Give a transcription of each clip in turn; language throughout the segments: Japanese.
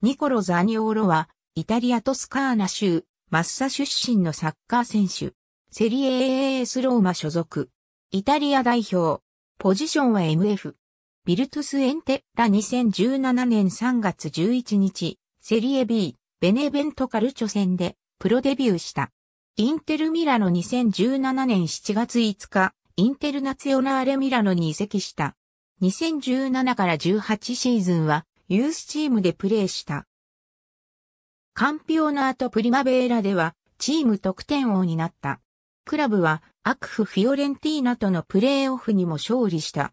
ニコロ・ザニオーロは、イタリアトスカーナ州、マッサ出身のサッカー選手。セリエ AAS ローマ所属。イタリア代表。ポジションは MF。ビルトゥス・エンテッラ2017年3月11日、セリエ B、ベネベントカルチョ戦で、プロデビューした。インテル・ミラノ2017年7月5日、インテルナツヨナーレ・ミラノに移籍した。2017から18シーズンは、ユースチームでプレーした。カンピオナート・プリマベーラでは、チーム得点王になった。クラブは、アクフ・フィオレンティーナとのプレーオフにも勝利した。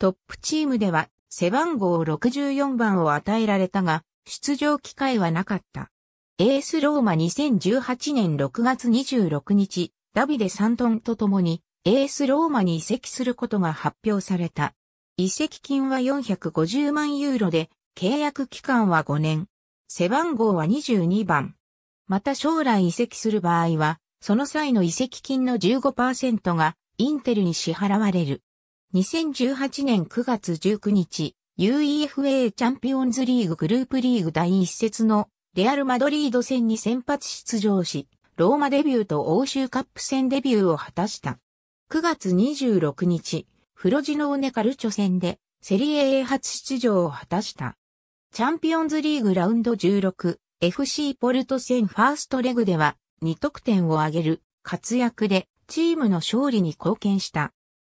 トップチームでは、背番号64番を与えられたが、出場機会はなかった。エースローマ2018年6月26日、ダビデ・サントンと共に、エースローマに移籍することが発表された。移籍金は450万ユーロで、契約期間は5年。背番号は22番。また将来移籍する場合は、その際の移籍金の15%がインテルに支払われる。2018年9月19日、UEFA チャンピオンズリーググループリーグ第一節のレアル・マドリード戦に先発出場し、ローマデビューと欧州カップ戦デビューを果たした。9月26日、フロジノーネカルチョ戦でセリエ A 初出場を果たした。チャンピオンズリーグラウンド16、FC ポルト戦ファーストレグでは2得点を挙げる活躍でチームの勝利に貢献した。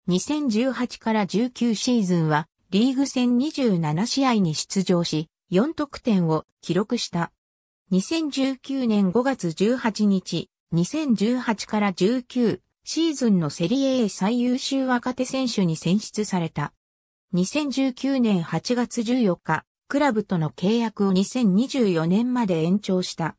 2018から19シーズンはリーグ戦27試合に出場し、4得点を記録した。2019年5月18日、2018から19シーズンのセリエ A 最優秀若手選手に選出された。2019年8月14日、クラブとの契約を2024年まで延長した。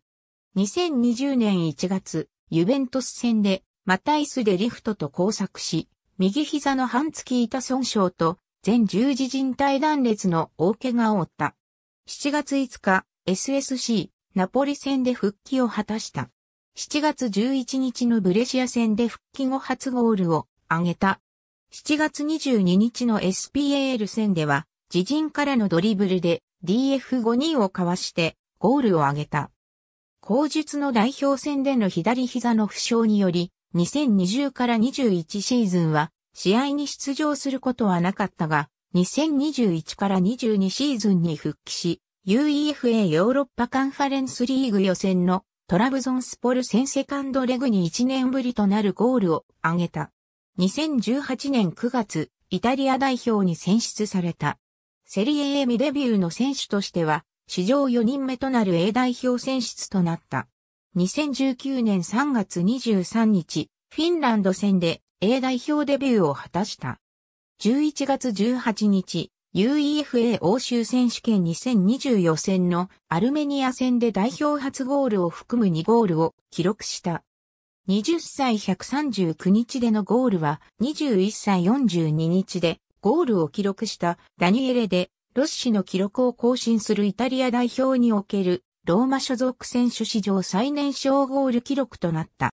2020年1月、ユベントス戦で、マタイスでリフトと交錯し、右膝の半月板損傷と、全十字靭帯断裂の大怪我を負った。7月5日、SSC、ナポリ戦で復帰を果たした。7月11日のブレシア戦で復帰後初ゴールを挙げた。7月22日の SPAL 戦では自陣からのドリブルで DF5 人をかわしてゴールを挙げた。後述の代表戦での左膝の負傷により、2020から21シーズンは試合に出場することはなかったが、2021から22シーズンに復帰し、UEFA ヨーロッパカンファレンスリーグ予選のトラブゾンスポル戦セカンドレグに1年ぶりとなるゴールを挙げた。2018年9月、イタリア代表に選出された。セリエ A 未デビューの選手としては、史上4人目となる A 代表選出となった。2019年3月23日、フィンランド戦で A 代表デビューを果たした。11月18日、UEFA 欧州選手権2 0 2 4戦のアルメニア戦で代表初ゴールを含む2ゴールを記録した。20歳139日でのゴールは21歳42日でゴールを記録したダニエレで、ロッシの記録を更新するイタリア代表におけるローマ所属選手史上最年少ゴール記録となった。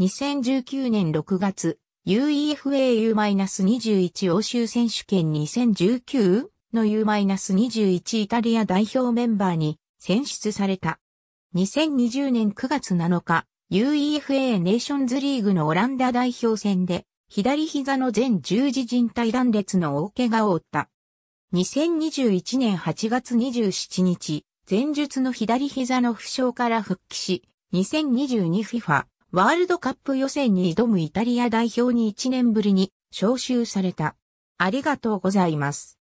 2019年6月、UEFAU-21 欧州選手権2019の U-21 イタリア代表メンバーに選出された。2020年9月7日、UEFA ネーションズリーグのオランダ代表戦で左膝の全十字靭帯断裂の大怪我を負った。2021年8月27日、前述の左膝の負傷から復帰し、2022FIFA ワールドカップ予選に挑むイタリア代表に1年ぶりに招集された。ありがとうございます。